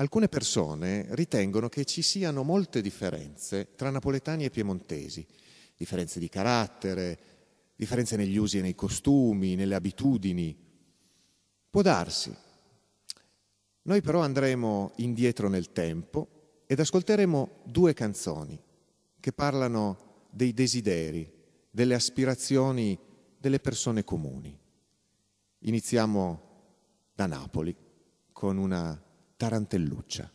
Alcune persone ritengono che ci siano molte differenze tra napoletani e piemontesi, differenze di carattere, differenze negli usi e nei costumi, nelle abitudini. Può darsi. Noi però andremo indietro nel tempo ed ascolteremo due canzoni che parlano dei desideri, delle aspirazioni delle persone comuni. Iniziamo da Napoli con una Tarantelluccia.